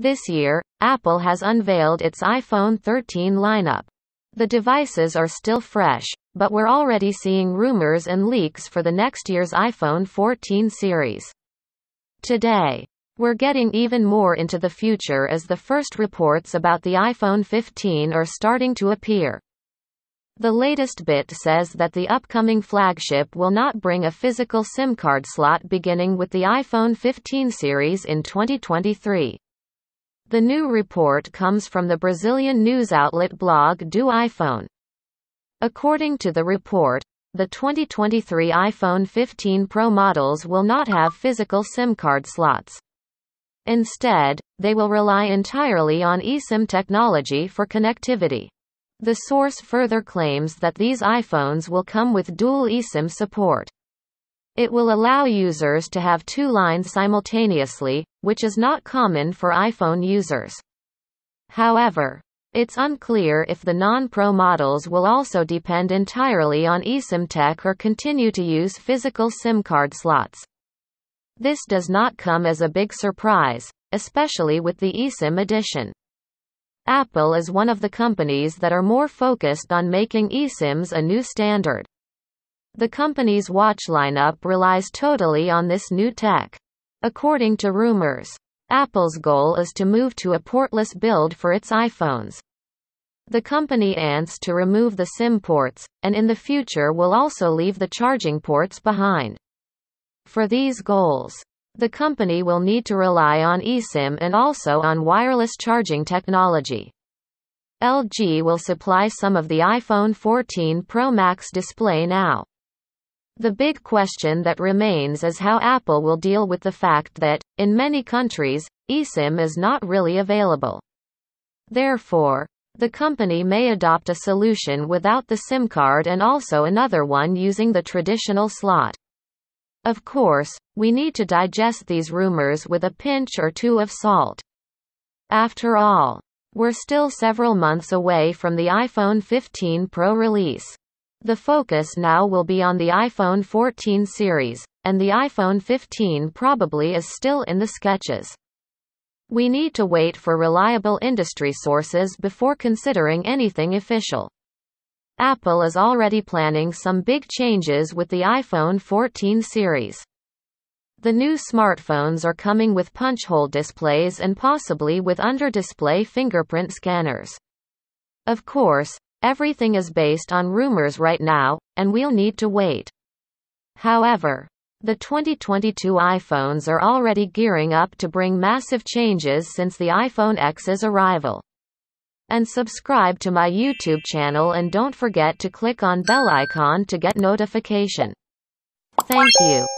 This year, Apple has unveiled its iPhone 13 lineup. The devices are still fresh, but we're already seeing rumors and leaks for the next year's iPhone 14 series. Today, we're getting even more into the future as the first reports about the iPhone 15 are starting to appear. The latest bit says that the upcoming flagship will not bring a physical SIM card slot beginning with the iPhone 15 series in 2023. The new report comes from the Brazilian news outlet blog do iPhone. According to the report, the 2023 iPhone 15 Pro models will not have physical SIM card slots. Instead, they will rely entirely on eSIM technology for connectivity. The source further claims that these iPhones will come with dual eSIM support. It will allow users to have two lines simultaneously, which is not common for iPhone users. However, it's unclear if the non-Pro models will also depend entirely on eSIM tech or continue to use physical SIM card slots. This does not come as a big surprise, especially with the eSIM edition. Apple is one of the companies that are more focused on making eSIMs a new standard. The company's watch lineup relies totally on this new tech. According to rumors, Apple's goal is to move to a portless build for its iPhones. The company ants to remove the SIM ports, and in the future will also leave the charging ports behind. For these goals, the company will need to rely on eSIM and also on wireless charging technology. LG will supply some of the iPhone 14 Pro Max display now. The big question that remains is how Apple will deal with the fact that, in many countries, eSIM is not really available. Therefore, the company may adopt a solution without the SIM card and also another one using the traditional slot. Of course, we need to digest these rumors with a pinch or two of salt. After all, we're still several months away from the iPhone 15 Pro release. The focus now will be on the iPhone 14 series, and the iPhone 15 probably is still in the sketches. We need to wait for reliable industry sources before considering anything official. Apple is already planning some big changes with the iPhone 14 series. The new smartphones are coming with punch-hole displays and possibly with under-display fingerprint scanners. Of course, Everything is based on rumors right now, and we'll need to wait. However, the 2022 iPhones are already gearing up to bring massive changes since the iPhone X's arrival. And subscribe to my YouTube channel and don't forget to click on bell icon to get notification. Thank you.